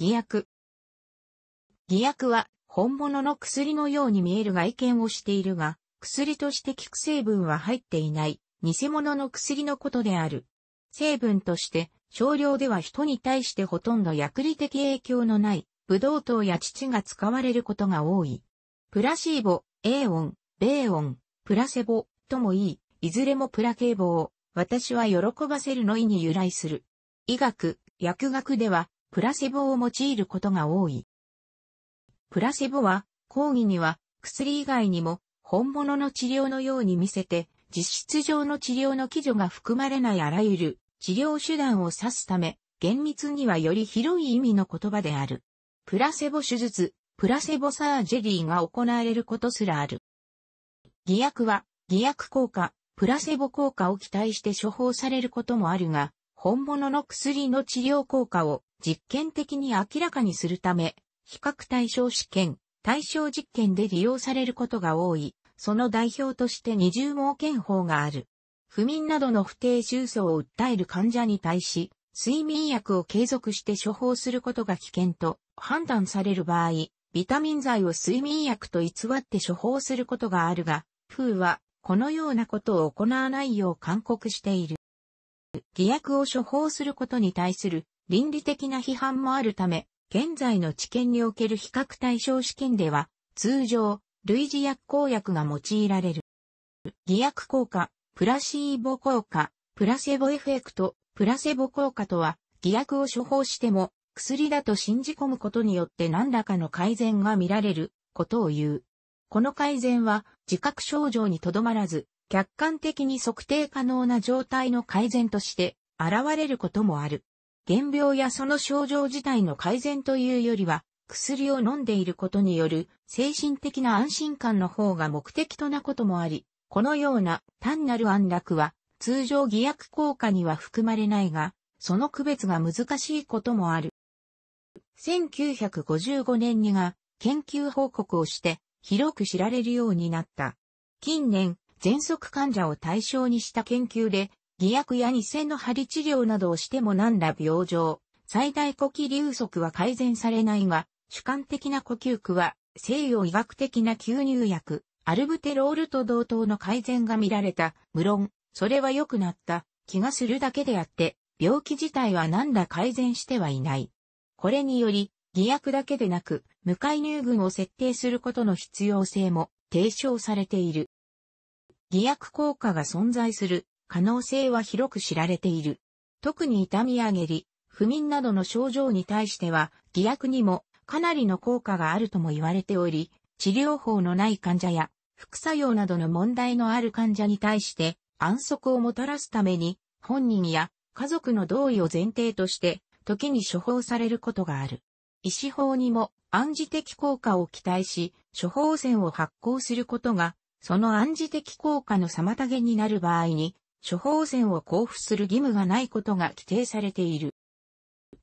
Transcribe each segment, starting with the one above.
偽薬。偽薬は本物の薬のように見える外見をしているが、薬として効く成分は入っていない、偽物の薬のことである。成分として、少量では人に対してほとんど薬理的影響のない、ブドウ糖や乳が使われることが多い。プラシーボ、エーオン、ベーオン、プラセボともいい、いずれもプラケーボを、私は喜ばせるの意に由来する。医学、薬学では、プラセボを用いることが多い。プラセボは、講義には薬以外にも本物の治療のように見せて、実質上の治療の基準が含まれないあらゆる治療手段を指すため、厳密にはより広い意味の言葉である。プラセボ手術、プラセボサージェリーが行われることすらある。偽薬は、偽薬効果、プラセボ効果を期待して処方されることもあるが、本物の薬の治療効果を実験的に明らかにするため、比較対象試験、対象実験で利用されることが多い、その代表として二重盲検法がある。不眠などの不定収訴を訴える患者に対し、睡眠薬を継続して処方することが危険と判断される場合、ビタミン剤を睡眠薬と偽って処方することがあるが、風はこのようなことを行わないよう勧告している。偽薬を処方することに対する倫理的な批判もあるため、現在の治験における比較対象試験では、通常、類似薬効薬が用いられる。偽薬効果、プラシーボ効果、プラセボエフェクト、プラセボ効果とは、偽薬を処方しても、薬だと信じ込むことによって何らかの改善が見られることを言う。この改善は自覚症状にとどまらず、客観的に測定可能な状態の改善として現れることもある。原病やその症状自体の改善というよりは、薬を飲んでいることによる精神的な安心感の方が目的となこともあり、このような単なる安楽は通常偽薬効果には含まれないが、その区別が難しいこともある。1955年にが研究報告をして広く知られるようになった。近年、喘息患者を対象にした研究で、偽薬や偽の針治療などをしても何ら病状、最大呼吸流速は改善されないが、主観的な呼吸区は西洋医学的な吸入薬、アルブテロールと同等の改善が見られた。無論、それは良くなった気がするだけであって、病気自体は何ら改善してはいない。これにより、偽薬だけでなく、無介入群を設定することの必要性も提唱されている。偽薬効果が存在する可能性は広く知られている。特に痛み上げり、不眠などの症状に対しては、偽薬にもかなりの効果があるとも言われており、治療法のない患者や副作用などの問題のある患者に対して安息をもたらすために本人や家族の同意を前提として時に処方されることがある。医師法にも暗示的効果を期待し、処方箋を発行することがその暗示的効果の妨げになる場合に、処方箋を交付する義務がないことが規定されている。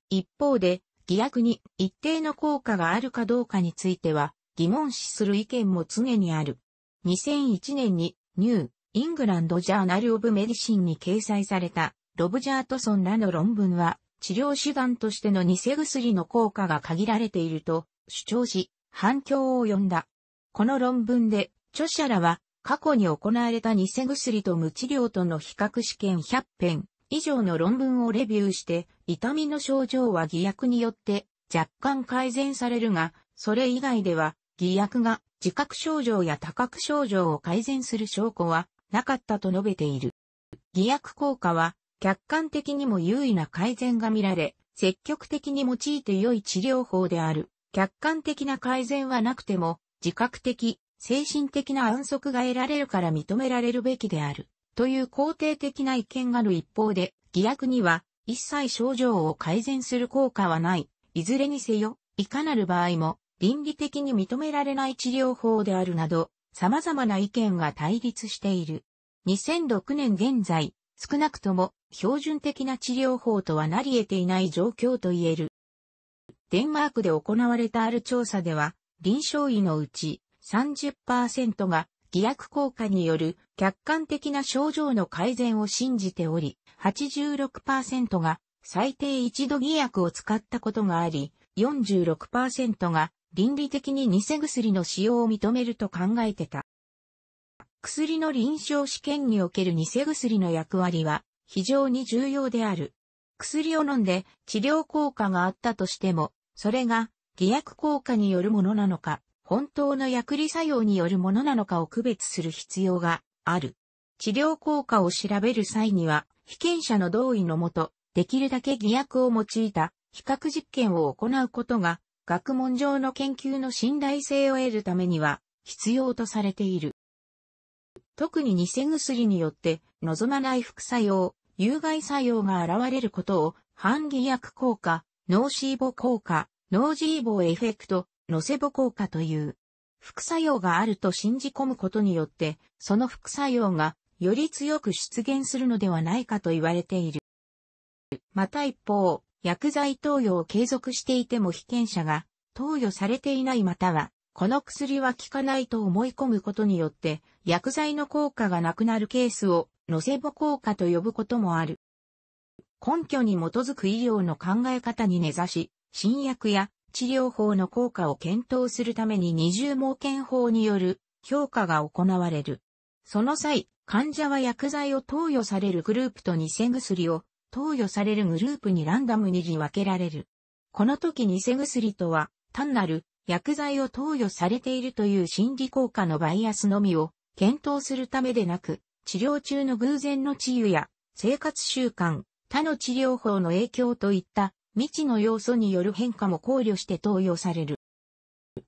一方で、偽薬に一定の効果があるかどうかについては、疑問視する意見も常にある。2001年に、ニュー、イングランドジャーナル・オブ・メディシンに掲載された、ロブジャートソンらの論文は、治療手段としての偽薬の効果が限られていると主張し、反響を呼んだ。この論文で著者らは、過去に行われた偽薬と無治療との比較試験100編以上の論文をレビューして、痛みの症状は偽薬によって若干改善されるが、それ以外では偽薬が自覚症状や多覚症状を改善する証拠はなかったと述べている。偽薬効果は客観的にも優位な改善が見られ、積極的に用いて良い治療法である。客観的な改善はなくても、自覚的、精神的な安息が得られるから認められるべきである、という肯定的な意見がある一方で、偽薬には一切症状を改善する効果はない、いずれにせよ、いかなる場合も、倫理的に認められない治療法であるなど、様々な意見が対立している。2006年現在、少なくとも標準的な治療法とはなり得ていない状況と言える。デンマークで行われたある調査では、臨床医のうち30%が偽薬効果による客観的な症状の改善を信じており、86%が最低一度偽薬を使ったことがあり、46%が倫理的に偽薬の使用を認めると考えてた。薬の臨床試験における偽薬の役割は非常に重要である。薬を飲んで治療効果があったとしても、それが偽薬効果によるものなのか、本当の薬理作用によるものなのかを区別する必要がある。治療効果を調べる際には、被験者の同意のもと、できるだけ偽薬を用いた比較実験を行うことが、学問上の研究の信頼性を得るためには必要とされている。特に偽薬によって望まない副作用、有害作用が現れることを、反偽薬効果、脳ーシーボ効果、脳ージーボエフェクト、のセボ効果という。副作用があると信じ込むことによって、その副作用がより強く出現するのではないかと言われている。また一方、薬剤投与を継続していても被験者が投与されていないまたは、この薬は効かないと思い込むことによって、薬剤の効果がなくなるケースを、ノセボ効果と呼ぶこともある。根拠に基づく医療の考え方に根ざし、新薬や治療法の効果を検討するために二重盲検法による評価が行われる。その際、患者は薬剤を投与されるグループと偽薬を投与されるグループにランダムに分けられる。この時偽薬とは単なる薬剤を投与されているという心理効果のバイアスのみを検討するためでなく、治療中の偶然の治癒や生活習慣、他の治療法の影響といった未知の要素による変化も考慮して投与される。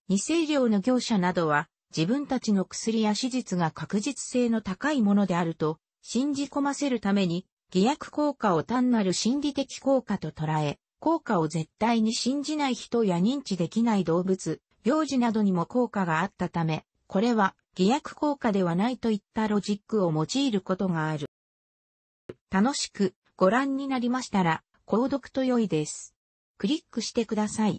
二清量の業者などは、自分たちの薬や手術が確実性の高いものであると、信じ込ませるために、偽薬効果を単なる心理的効果と捉え、効果を絶対に信じない人や認知できない動物、幼児などにも効果があったため、これは偽薬効果ではないといったロジックを用いることがある。楽しくご覧になりましたら、購読と良いです。クリックしてください。